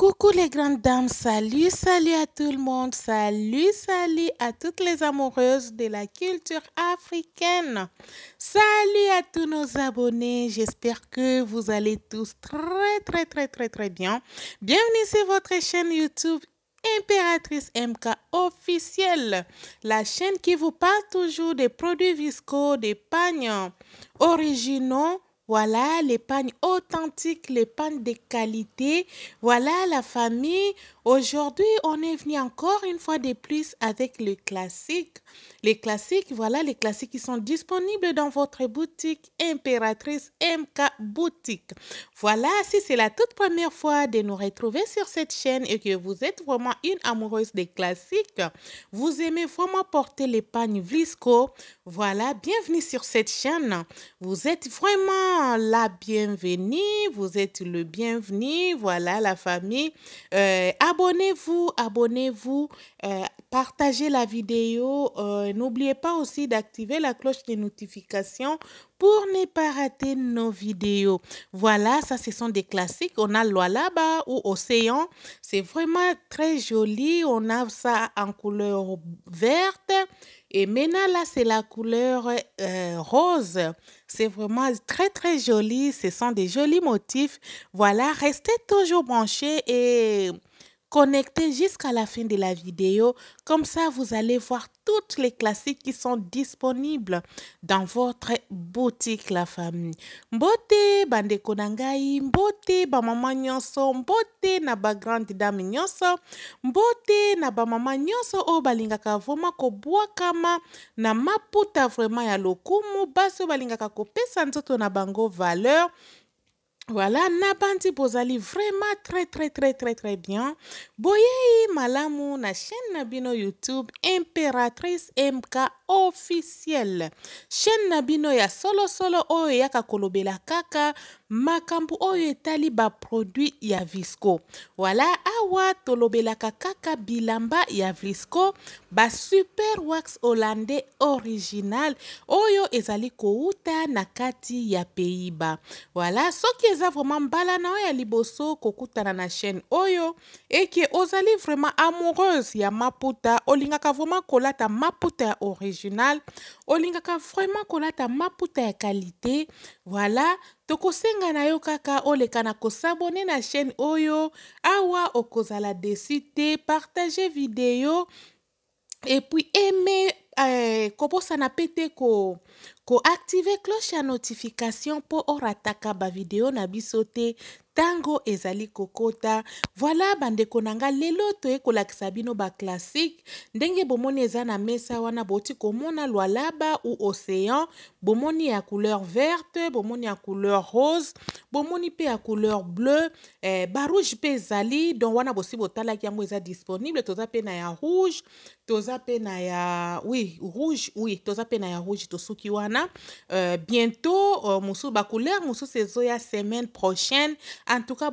Coucou les grandes dames, salut, salut à tout le monde, salut, salut à toutes les amoureuses de la culture africaine. Salut à tous nos abonnés, j'espère que vous allez tous très très très très très bien. Bienvenue sur votre chaîne YouTube Impératrice MK officielle, la chaîne qui vous parle toujours des produits viscaux, des pagnes originaux voilà authentiques, authentique, l'épargne de qualité. Voilà la famille Aujourd'hui, on est venu encore une fois de plus avec le classique. Les classiques, voilà les classiques qui sont disponibles dans votre boutique Impératrice MK Boutique. Voilà, si c'est la toute première fois de nous retrouver sur cette chaîne et que vous êtes vraiment une amoureuse des classiques, vous aimez vraiment porter les pagnes Visco, voilà, bienvenue sur cette chaîne. Vous êtes vraiment la bienvenue, vous êtes le bienvenu, voilà la famille. Euh, Abonnez-vous, abonnez-vous, euh, partagez la vidéo. Euh, n'oubliez pas aussi d'activer la cloche des notifications pour ne pas rater nos vidéos. Voilà, ça ce sont des classiques. On a là-bas ou Océan. C'est vraiment très joli. On a ça en couleur verte. Et maintenant, là, c'est la couleur euh, rose. C'est vraiment très, très joli. Ce sont des jolis motifs. Voilà, restez toujours branchés et Connectez jusqu'à la fin de la vidéo, comme ça vous allez voir toutes les classiques qui sont disponibles dans votre boutique La Famille. Mbote Bande Konangai, mbote ba mama nyonso, mbote na ba grande dame nyonso, mbote na ba mama nyonso o balingaka ko kama, na maputa vraiment ya lokumu, baso balingaka pesa nzoto na bango valeur voilà, Nabanti Bozali, vraiment très, très, très, très, très bien. Boyei Malamu, na chaîne Nabino YouTube, impératrice MK officiel chaîne na solo solo. solo oyo yaka kolobela kaka makambo oyo etali produit ya visco wala awa tolobelaka kaka bilamba ya visco super wax hollandais original oyo ezali kowuta na kati ya peiba. wala soki eza vraiment mbala na oyo ya liboso na chaîne oyo eke ozali vraiment amoureuse ya maputa olingaka vraiment kolata maputa ya original olingaka vraiment kolata maputa qualité. Voilà. voila tokosenga na yo kaka oleka na kosabone na chaîne oyo awa okozala desi te partage et puis aime eh, kobosana mpe te ko, activer cloche à notification mpo orataka vidéo na biso ntango ezali kokota voila bandeko na nga lelo toyekolakisa bino baclassike ndenge bomoni eza na mesa wana boti komona lwalaba ou océan bomoni ya couleur verte bomoni ya couleur rose bomoni mpe ya couleur bleu eh, barouge mpe ezali don wana bosi botalaki yango eza disponible toza mpe na ya rouge toza mpe na ya oui rouge oui toza mpe na ya rouge tosuki wana euh, bientôt euh, mosusu bacouleur mosusu ezoya semaine prochaine en tout cas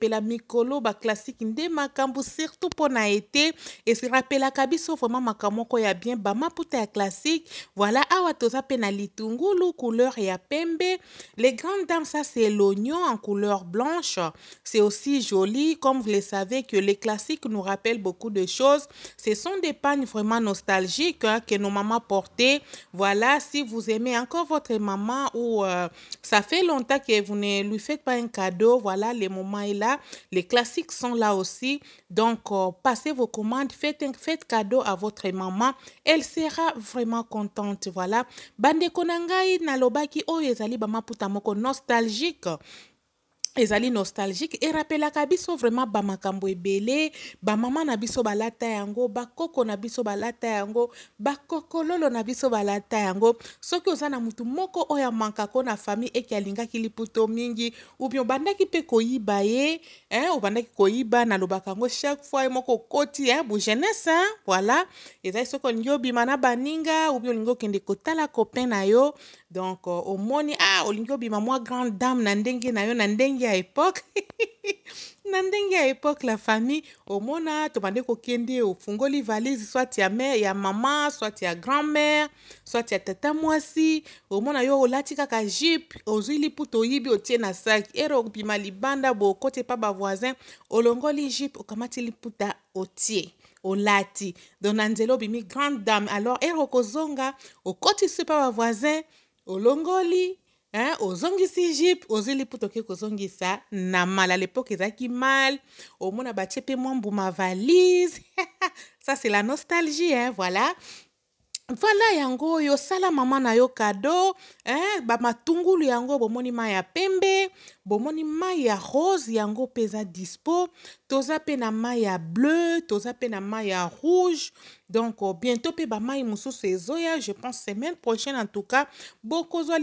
pela mikolo classique nde makambo surtout pour na ete la cabisse vraiment makambo ya bien bama ya classique voilà awa toza litungulu couleur ya pembe les grandes dames ça c'est l'oignon en couleur blanche c'est aussi joli comme vous le savez que les classiques nous rappellent beaucoup de choses ce sont des pagnes vraiment nostalgiques hein, que nos mamans portaient voilà si vous aimez encore votre maman ou euh, ça fait longtemps que vous ne lui faites pas un cadeau voilà, les moments est là. Les classiques sont là aussi. Donc, euh, passez vos commandes, faites, faites cadeau à votre maman. Elle sera vraiment contente, voilà. Bande konangai nalobaki Oyezali, Bama Putamoko, nostalgique ezali nostalgique erapelaka biso vraiment bamakambo ebele bamama na biso balata yango bakoko na biso balata yango bakokololo na biso balata yango soki oza na motu moko oyo amankako na famille eke alingaki liputo mingi ubien obandaki mpe koyiba ye hein, obandaki koyiba nalobaka yango chaque fois ye moko okoti eh, hein, bugenese hein, voilà ezali soki olingi obima na baninga ubien olingi okende kotala copain na yo donc euh, omoni ah olingi obima mwa grande dame na ndenge na yo na ndenge ya epoke na ndenge ya epoke la famille omona tobande kokende ofungoli valise soit ya mare ya mama soit ya grand-mare soit ya tata mwasi omona yo olati kaka jipe ozwi liputa oyibi otie na sak ere obima libanda bokoti epa bavoisin olongoli jipe okamati liputa otie olati don na nzela obimi grande dame alors ere okozonga okotisi mpa bavoisin olongoli hein, si egypte ozeli mpo tokoki ça, na mala A qui mal omona batie mpe mwa ma valise ça c'est la nostalgie hein, voilà Voilà yango yo sala maman, na yo hein? eh, bamatungulu yango bomoni moni ya pembe bomoni mai ya rose yango pesa, dispo toza pe na mai bleu toza pe na rouge donc euh, bientôt mpe bamai mosusu ezoya je pense semaine prochaine en tout cas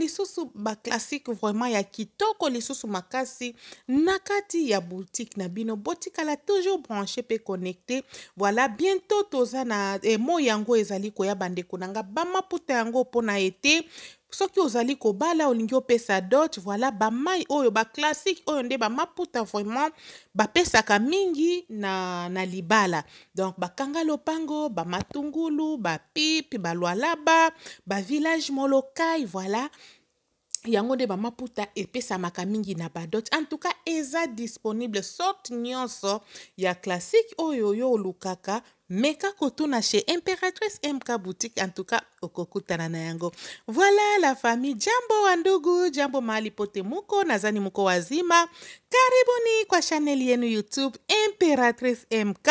sous ba classique vraiment ya kitoko sous ma kasi, nakati ya boutique na elle la toujours branché pe connecté voilà bientôt tozana et moi yango ezali koya bandeko na nga yango pona, été, soki ozali kobala olingi opesa dot voila bamai oyo baclassike oyo nde bamaputa vraiment bapesaka mingi na, na libala donc bakanga lopango bamatungulu bapipe balwalaba bavillage molokai voila yango nde bamaputa epesamaka mingi na badot en tout cas eza disponible sorte nyonso ya classique oyo yo olukaka meka kotuna chez impératrice mk boutique en okokutana na yango voila la famille jambo wa ndugu jambo mahali pote muko nazani muko wazima karibuni kwa chaneli yenu youtube impératrice mk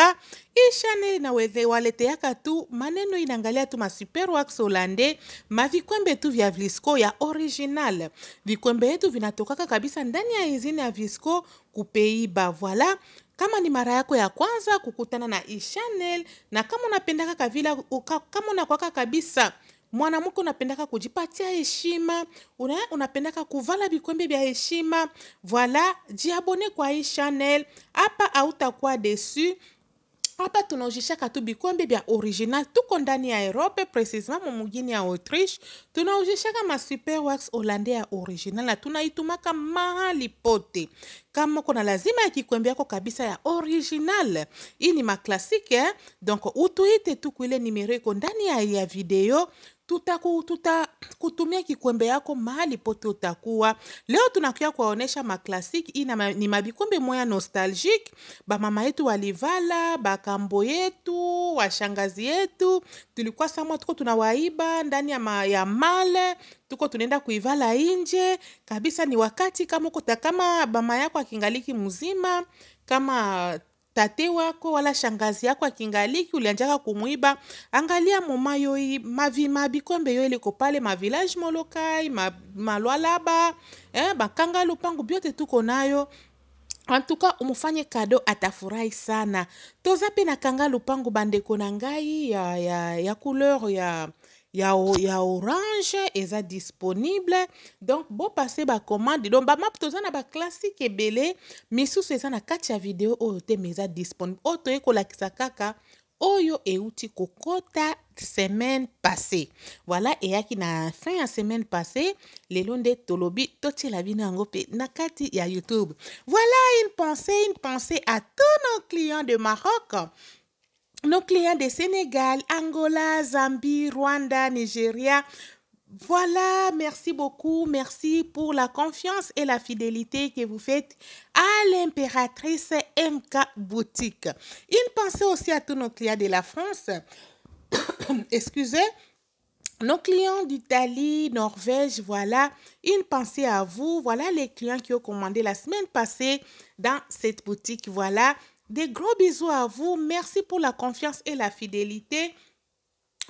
hii chaneli inawaleteaka tu maneno inaangalia tu masuperwax holande mavikwembe tu vya visco ya original vikwembe yetu vinatokaka kabisa ndani ya izini ya visco kupeiba voila kama ni mara yako ya kwanza kukutana na hii na kama unapendaka kavila uka, kama unakwaka kabisa mwanamke unapendaka kujipatia heshima, una, unapendaka kuvala vikwembe vya heshima, voila, jiabone kwa hii channel hapa, hautakuwa desu. Hapa tunaonyesha katu bikombe bya original tuko ndani ya Europe, precisement mumugini ya Autriche. Tunaonyesha kama super wax Holande ya original na tunaitumaka mahali pote. Kama kuna lazima ya kikwembe yako kabisa ya original, hii ni maklasike eh? Donc utuite tu kuile nimero iko ndani ya, ya video tutakutumia tuta kikwembe yako mahali pote utakuwa. Leo tunakuja kuwaonesha maklasiki ina ni mabikombe moya nostalgique, bamama yetu walivala, bakambo yetu, washangazi yetu, tulikuwa samwa tuko tunawaiba ndani ya, ma, ya male tuko tunaenda kuivala inje kabisa. Ni wakati kama uko kama bama yako akingaliki mzima kama tate wako wala shangazi yako akingaliki ulianjaka kumwiba angalia moma yoi mavima bikombe yo eliko pale mavillage molokai ma, malwalaba eh, bakanga lupangu biote tuko nayo antuka umufanye kado atafurahi sana toza mpe na kanga lupangu bandeko na ngai ya, ya, ya couleur ya ya, y a orange ça disponible donc par commande. donc bamap toza et et belles, misusu eza na kati ya video oyo te mais ça disponible oyo toye kolakisa kaka oyo euti kokota semaine passée. voilà et qui na fin la semaine passée les nde tolobi toti la yango mpe na kati ya youtube voilà une pensée une pensée à tous nos clients de maroc nos clients de Sénégal, Angola, Zambie, Rwanda, Nigeria, voilà, merci beaucoup. Merci pour la confiance et la fidélité que vous faites à l'impératrice MK Boutique. Une pensée aussi à tous nos clients de la France. Excusez. Nos clients d'Italie, Norvège, voilà, une pensée à vous. Voilà les clients qui ont commandé la semaine passée dans cette boutique. Voilà, des gros bisous à vous. Merci pour la confiance et la fidélité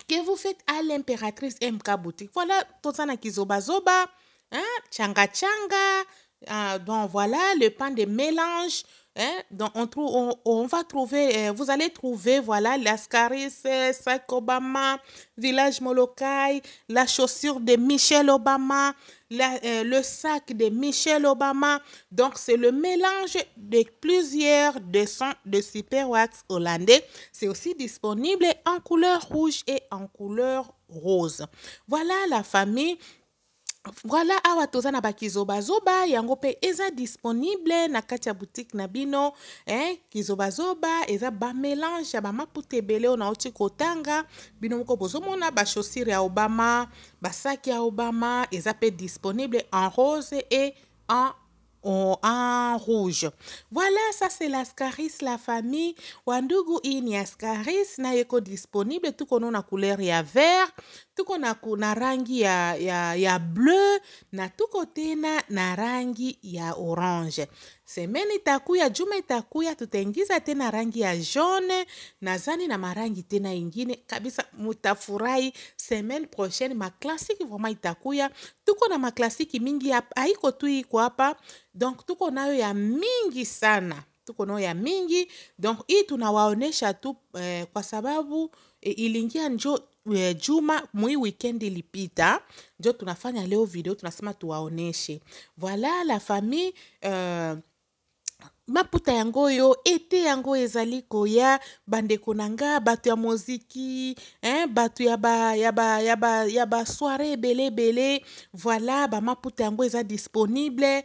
que vous faites à l'impératrice MK Boutique. Voilà, tout ça zoba, hein, changa changa. Ah, donc voilà, le pain de mélange. Hein? Donc on, trouve, on, va trouver, euh, vous allez trouver, voilà, l'Ascaris, euh, Sac Obama, Village Molokai, la chaussure de Michelle Obama, euh, le sac de Michelle Obama. Donc, c'est le mélange de plusieurs dessins de Super Wax hollandais. C'est aussi disponible en couleur rouge et en couleur rose. Voilà la famille voila awa ah, toza na bakizobazoba yango mpe eza disponible na kati ya boutique na bino eh, kizobazoba eza bamélange ya bamaputa ebele oyo nauti kotanga bino moko bozomona bachaussire ya obama basaki ya obama eza mpe disponible en rose e en en rouge. Voilà, ça c'est l'ascaris, la famille. Wandugu in ni ascaris na yeko disponible, tout a la couleur a vert, Tout qu'on na, na rangi ya, ya, ya bleu na tout tena na rangi ya orange. semeni itakuya, juma itakuya, tutaingiza tena rangi ya jaune nazani na marangi tena ingine kabisa, mutafurahi. Semaine prochaine maklasiki vrema itakuya, tuko na maklasiki mingi, haiko tu iko hapa, donc tuko nayo ya mingi sana, tuko nayo ya mingi. Donc hii tunawaonesha tu eh, kwa sababu eh, ilingia njo eh, juma mwi weekend ilipita, njo tunafanya leo video, tunasema tuwaoneshe. Voilà la famille euh, maputa yango oyo ete yango ezali koya bandeko ya moziki eh, bato ya ba ya ba, ya ba, ya ba ebele ebele voilà bamaputa yango eza disponible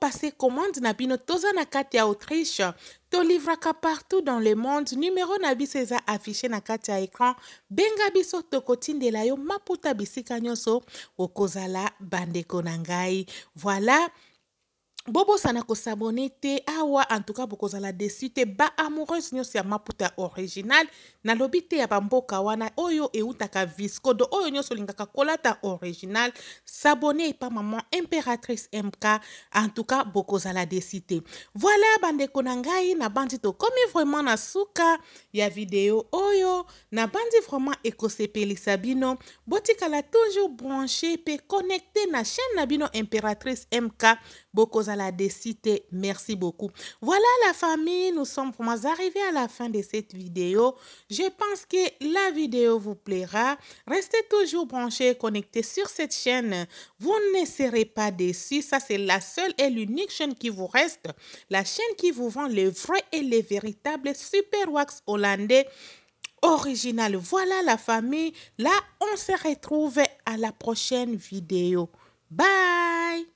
passer commande na bino toza na kati ya autriche tolivraka partout dans le monde numero na biso eza affiché na katia ya écran benga biso la yo maputa bisika nyonso okozala bandeko na voilà Bobo sana ko te awa boko bokozala la te ba amoureuse nyonso ya maputa original Na lobite ya bamboka wana oyo visko do oyo nyo ka kolata original sabone pa maman impératrice mk En tout boko bokozala desi te Voilà, bandeko na bandi to komi vraiment na suka ya video oyo Na bandi vraiment sabino. Botika la toujours branche pe connecté na chaîne na bino impératrice mk bokozala la décité. Merci beaucoup. Voilà la famille, nous sommes pour moi arrivés à la fin de cette vidéo. Je pense que la vidéo vous plaira. Restez toujours branchés, connectés sur cette chaîne. Vous ne serez pas déçus. Ça, c'est la seule et l'unique chaîne qui vous reste. La chaîne qui vous vend les vrais et les véritables super wax hollandais original. Voilà la famille. Là, on se retrouve à la prochaine vidéo. Bye